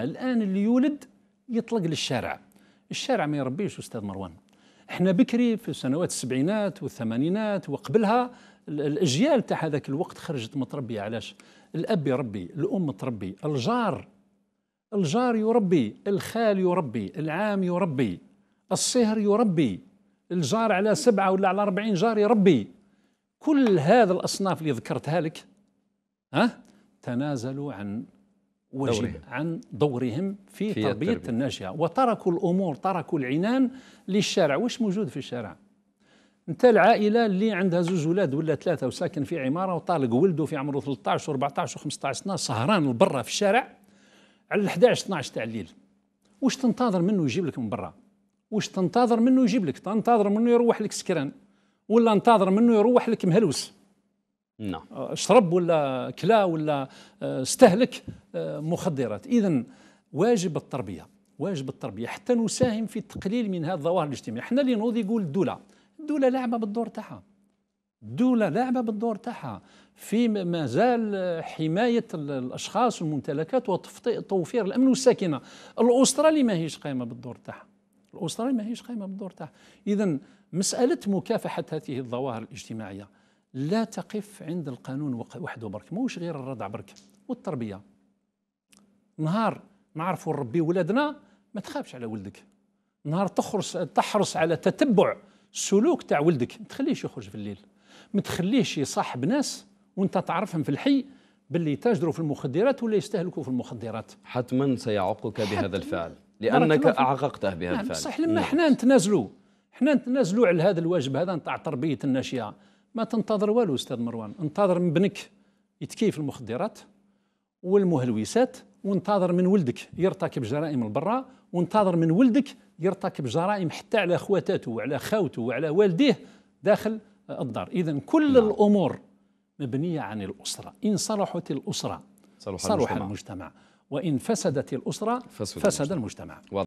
الان اللي يولد يطلق للشارع الشارع ما يربيش استاذ مروان احنا بكري في سنوات السبعينات والثمانينات وقبلها الاجيال تاع هذاك الوقت خرجت متربيه علاش الاب يربي الام تربي الجار الجار يربي الخال يربي العام يربي الصهر يربي الجار على سبعة ولا على أربعين جار يربي كل هذا الأصناف اللي ذكرتها لك ها تنازلوا عن وجب عن دورهم في, في تربية التربية. الناشئة وتركوا الأمور تركوا العنان للشارع واش موجود في الشارع انت العائله اللي عندها زوج ولاد ولا ثلاثه وساكن في عماره وطالق ولده في عمره 13 و14 و15 سنه سهران لبرا في الشارع على 11 12 تاع الليل واش تنتظر منه يجيب لك من برا واش تنتظر منه يجيب لك تنتظر منه يروح لك سكران ولا انتظر منه يروح لك مهلوس نعم آه، شرب ولا كلا ولا آه، استهلك مخدرات إذا واجب التربية واجب التربية حتى نساهم في التقليل من هذا الظواهر الاجتماعي حنا اللي نوضي يقول الدولة الدولة لعبه بالدور تاعها الدولة لعبه بالدور تاعها في مازال حماية الأشخاص والممتلكات وتوفير الأمن والسكنه الأسترالي ماهيش قايمة بالدور تاعها الأسرة ما هيش قائمة بالدور تاعها إذا مسألة مكافحة هذه الظواهر الاجتماعية لا تقف عند القانون وحده برك موش غير الردع برك والتربية نهار نعرفوا نربي ولادنا ما تخافش على ولدك نهار تخرس تحرص على تتبع السلوك تاع ولدك ما تخليهش يخرج في الليل ما تخليهش يصاحب ناس وانت تعرفهم في الحي باللي يتاجروا في المخدرات ولا يستهلكوا في المخدرات حتما سيعقك بهذا الفعل لانك اعققته بهذا نعم، الفعل صح لما نعم. احنا نتنازلوا احنا نتنازلوا على هذا الواجب هذا نتاع تربيه الناشئه ما تنتظر والو استاذ مروان انتظر من بنك يتكيف المخدرات والمهلوسات وانتظر من ولدك يرتكب جرائم البرا وانتظر من ولدك يرتكب جرائم حتى على خواتاته وعلى خاوته وعلى والديه داخل الدار إذا كل نعم. الأمور مبنية عن الأسرة إن صلحت الأسرة صلح, صلح المجتمع. المجتمع وإن فسدت الأسرة فسد, فسد المجتمع, المجتمع.